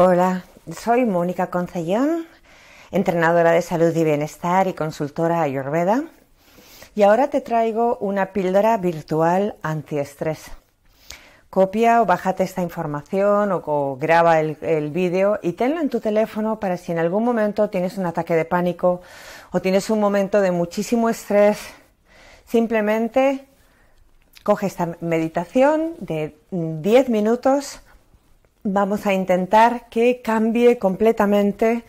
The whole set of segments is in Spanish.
Hola, soy Mónica Concellón, entrenadora de salud y bienestar y consultora ayurveda. Y ahora te traigo una píldora virtual antiestrés. Copia o bájate esta información o, graba el, el vídeo y tenlo en tu teléfono para si en algún momento tienes un ataque de pánico o tienes un momento de muchísimo estrés, simplemente coge esta meditación de 10 minutos vamos a intentar que cambie completamente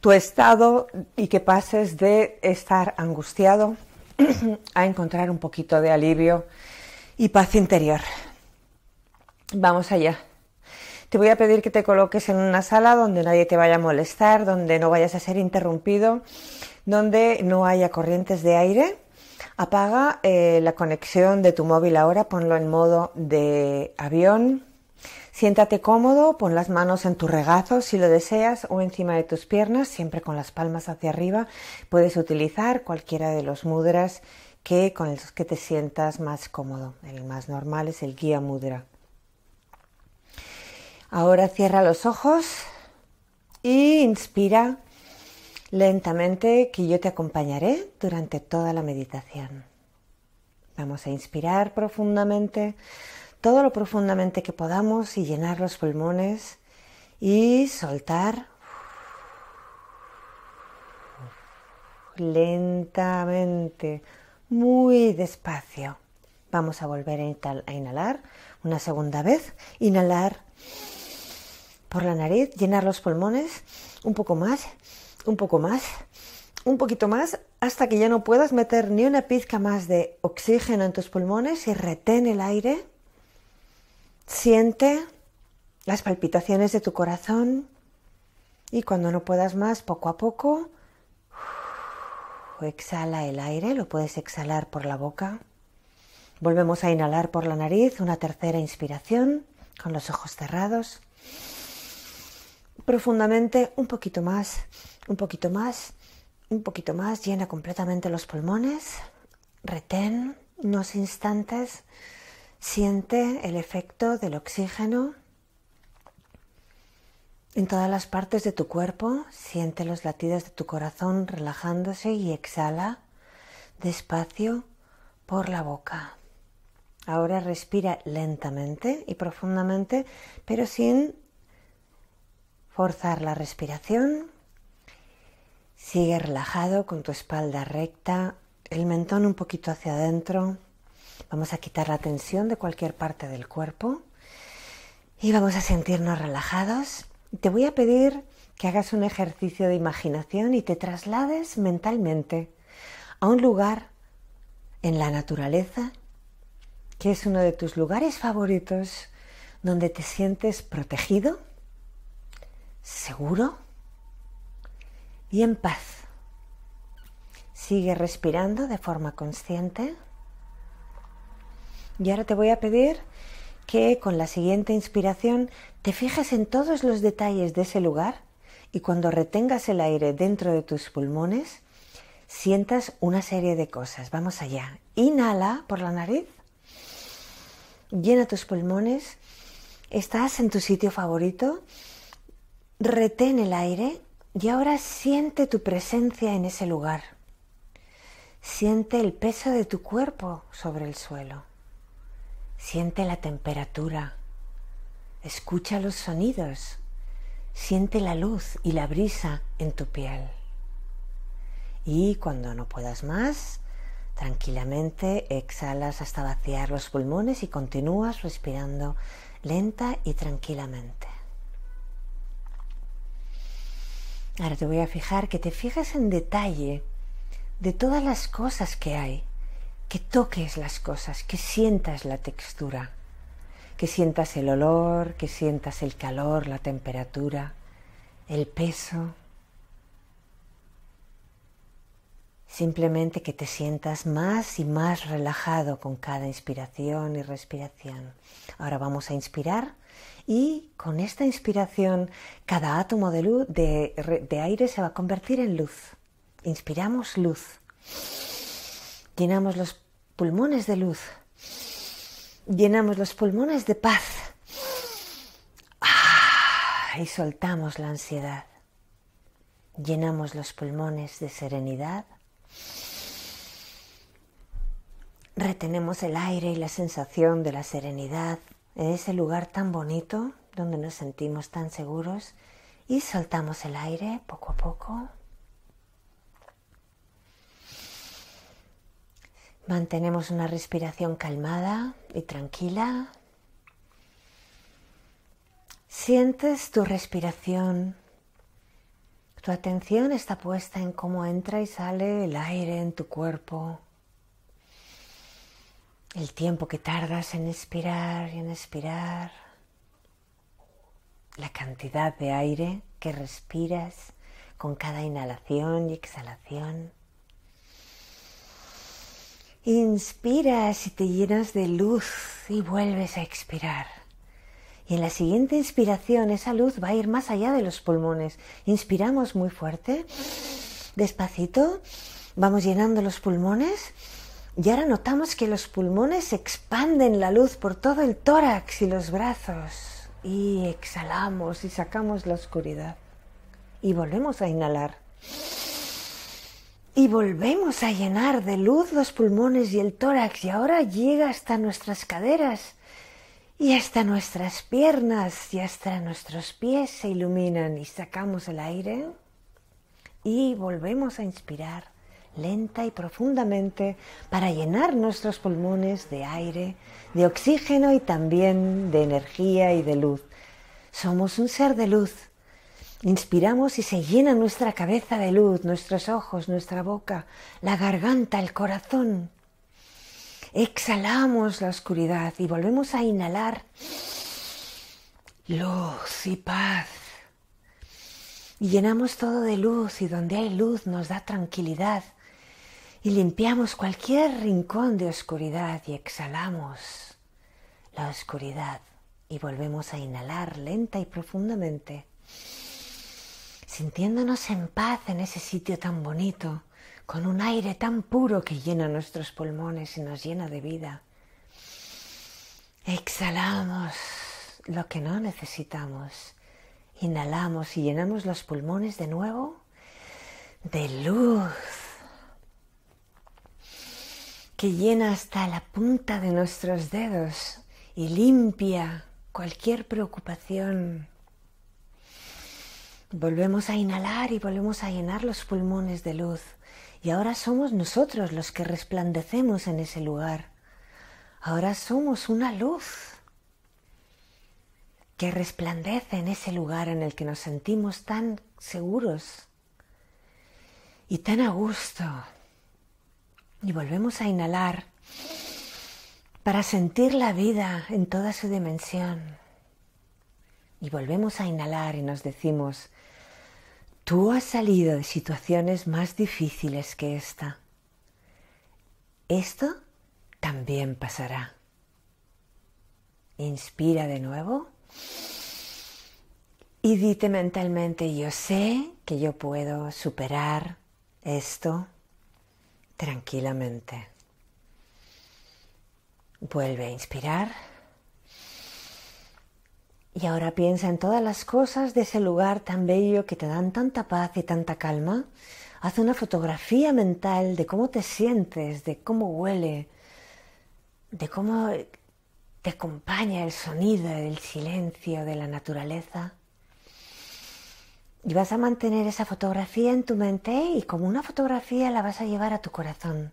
tu estado y que pases de estar angustiado a encontrar un poquito de alivio y paz interior. Vamos allá. Te voy a pedir que te coloques en una sala donde nadie te vaya a molestar, donde no vayas a ser interrumpido, donde no haya corrientes de aire. Apaga eh, la conexión de tu móvil ahora, ponlo en modo de avión Siéntate cómodo, pon las manos en tu regazo si lo deseas o encima de tus piernas, siempre con las palmas hacia arriba. Puedes utilizar cualquiera de los mudras que con los que te sientas más cómodo. El más normal es el guía mudra. Ahora cierra los ojos y inspira lentamente que yo te acompañaré durante toda la meditación. Vamos a inspirar profundamente todo lo profundamente que podamos y llenar los pulmones y soltar lentamente, muy despacio. Vamos a volver a inhalar una segunda vez. Inhalar por la nariz, llenar los pulmones un poco más, un poco más, un poquito más, hasta que ya no puedas meter ni una pizca más de oxígeno en tus pulmones y retén el aire Siente las palpitaciones de tu corazón y cuando no puedas más, poco a poco, exhala el aire, lo puedes exhalar por la boca. Volvemos a inhalar por la nariz, una tercera inspiración con los ojos cerrados. Profundamente, un poquito más, un poquito más, un poquito más, llena completamente los pulmones. Retén unos instantes Siente el efecto del oxígeno en todas las partes de tu cuerpo. Siente los latidos de tu corazón relajándose y exhala despacio por la boca. Ahora respira lentamente y profundamente, pero sin forzar la respiración. Sigue relajado con tu espalda recta, el mentón un poquito hacia adentro. Vamos a quitar la tensión de cualquier parte del cuerpo y vamos a sentirnos relajados. Te voy a pedir que hagas un ejercicio de imaginación y te traslades mentalmente a un lugar en la naturaleza, que es uno de tus lugares favoritos, donde te sientes protegido, seguro y en paz. Sigue respirando de forma consciente. Y ahora te voy a pedir que con la siguiente inspiración te fijes en todos los detalles de ese lugar y cuando retengas el aire dentro de tus pulmones, sientas una serie de cosas. Vamos allá. Inhala por la nariz, llena tus pulmones, estás en tu sitio favorito, retén el aire y ahora siente tu presencia en ese lugar. Siente el peso de tu cuerpo sobre el suelo. Siente la temperatura, escucha los sonidos, siente la luz y la brisa en tu piel. Y cuando no puedas más, tranquilamente exhalas hasta vaciar los pulmones y continúas respirando lenta y tranquilamente. Ahora te voy a fijar que te fijas en detalle de todas las cosas que hay que toques las cosas, que sientas la textura, que sientas el olor, que sientas el calor, la temperatura, el peso. Simplemente que te sientas más y más relajado con cada inspiración y respiración. Ahora vamos a inspirar y con esta inspiración cada átomo de, luz, de, de aire se va a convertir en luz. Inspiramos luz. Llenamos los pulmones de luz. Llenamos los pulmones de paz. Ah, y soltamos la ansiedad. Llenamos los pulmones de serenidad. Retenemos el aire y la sensación de la serenidad en ese lugar tan bonito donde nos sentimos tan seguros y soltamos el aire poco a poco. Mantenemos una respiración calmada y tranquila. Sientes tu respiración. Tu atención está puesta en cómo entra y sale el aire en tu cuerpo. El tiempo que tardas en inspirar y en expirar. La cantidad de aire que respiras con cada inhalación y exhalación. Inspiras y te llenas de luz y vuelves a expirar. Y en la siguiente inspiración esa luz va a ir más allá de los pulmones. Inspiramos muy fuerte, despacito, vamos llenando los pulmones y ahora notamos que los pulmones expanden la luz por todo el tórax y los brazos. Y exhalamos y sacamos la oscuridad. Y volvemos a inhalar y volvemos a llenar de luz los pulmones y el tórax y ahora llega hasta nuestras caderas y hasta nuestras piernas y hasta nuestros pies se iluminan y sacamos el aire y volvemos a inspirar lenta y profundamente para llenar nuestros pulmones de aire, de oxígeno y también de energía y de luz. Somos un ser de luz Inspiramos y se llena nuestra cabeza de luz, nuestros ojos, nuestra boca, la garganta, el corazón. Exhalamos la oscuridad y volvemos a inhalar luz y paz. Y llenamos todo de luz y donde hay luz nos da tranquilidad. Y limpiamos cualquier rincón de oscuridad y exhalamos la oscuridad y volvemos a inhalar lenta y profundamente sintiéndonos en paz en ese sitio tan bonito, con un aire tan puro que llena nuestros pulmones y nos llena de vida. Exhalamos lo que no necesitamos. Inhalamos y llenamos los pulmones de nuevo de luz que llena hasta la punta de nuestros dedos y limpia cualquier preocupación Volvemos a inhalar y volvemos a llenar los pulmones de luz. Y ahora somos nosotros los que resplandecemos en ese lugar. Ahora somos una luz que resplandece en ese lugar en el que nos sentimos tan seguros y tan a gusto. Y volvemos a inhalar para sentir la vida en toda su dimensión. Y volvemos a inhalar y nos decimos, Tú has salido de situaciones más difíciles que esta. Esto también pasará. Inspira de nuevo y dite mentalmente, yo sé que yo puedo superar esto tranquilamente. Vuelve a inspirar. Y ahora piensa en todas las cosas de ese lugar tan bello que te dan tanta paz y tanta calma. Haz una fotografía mental de cómo te sientes, de cómo huele, de cómo te acompaña el sonido, el silencio de la naturaleza. Y vas a mantener esa fotografía en tu mente y como una fotografía la vas a llevar a tu corazón.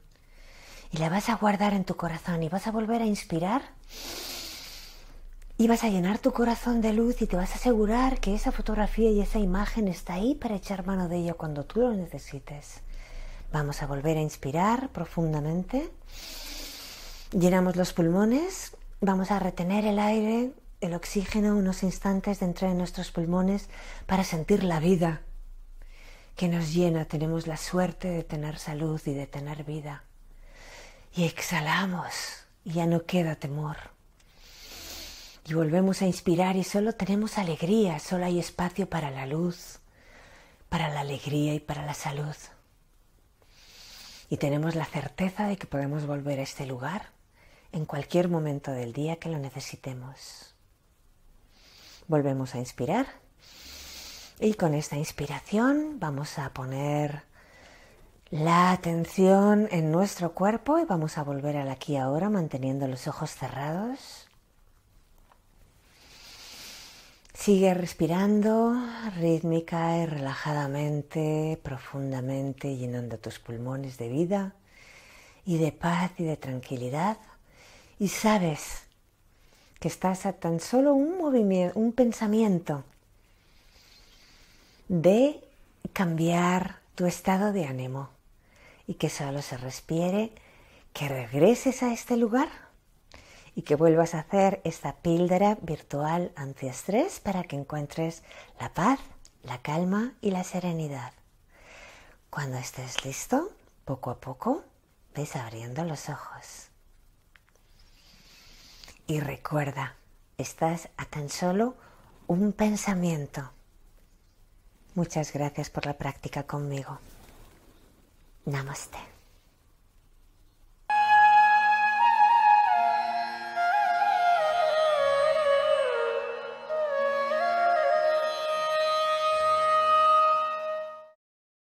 Y la vas a guardar en tu corazón y vas a volver a inspirar y vas a llenar tu corazón de luz y te vas a asegurar que esa fotografía y esa imagen está ahí para echar mano de ella cuando tú lo necesites. Vamos a volver a inspirar profundamente. Llenamos los pulmones, vamos a retener el aire, el oxígeno unos instantes dentro de nuestros pulmones para sentir la vida que nos llena. Tenemos la suerte de tener salud y de tener vida. Y exhalamos ya no queda temor y volvemos a inspirar y solo tenemos alegría, solo hay espacio para la luz, para la alegría y para la salud. Y tenemos la certeza de que podemos volver a este lugar en cualquier momento del día que lo necesitemos. Volvemos a inspirar y con esta inspiración vamos a poner la atención en nuestro cuerpo y vamos a volver al aquí ahora manteniendo los ojos cerrados Sigue respirando rítmica y relajadamente, profundamente, llenando tus pulmones de vida y de paz y de tranquilidad. Y sabes que estás a tan solo un movimiento, un pensamiento de cambiar tu estado de ánimo y que solo se respire, que regreses a este lugar y que vuelvas a hacer esta píldora virtual antiestrés para que encuentres la paz, la calma y la serenidad. Cuando estés listo, poco a poco, ves abriendo los ojos. Y recuerda, estás a tan solo un pensamiento. Muchas gracias por la práctica conmigo. Namaste.